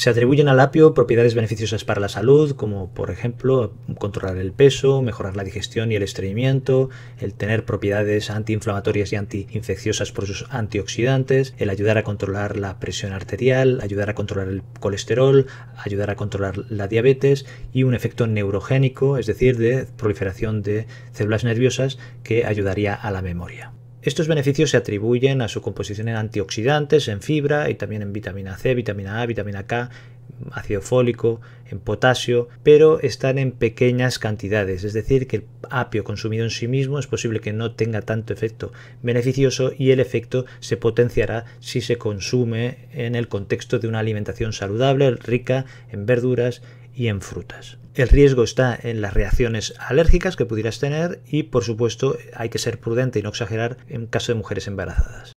Se atribuyen al apio propiedades beneficiosas para la salud, como por ejemplo controlar el peso, mejorar la digestión y el estreñimiento, el tener propiedades antiinflamatorias y antiinfecciosas por sus antioxidantes, el ayudar a controlar la presión arterial, ayudar a controlar el colesterol, ayudar a controlar la diabetes y un efecto neurogénico, es decir, de proliferación de células nerviosas que ayudaría a la memoria. Estos beneficios se atribuyen a su composición en antioxidantes, en fibra y también en vitamina C, vitamina A, vitamina K, ácido fólico, en potasio, pero están en pequeñas cantidades, es decir, que el apio consumido en sí mismo es posible que no tenga tanto efecto beneficioso y el efecto se potenciará si se consume en el contexto de una alimentación saludable, rica en verduras y en frutas. El riesgo está en las reacciones alérgicas que pudieras tener y por supuesto hay que ser prudente y no exagerar en caso de mujeres embarazadas.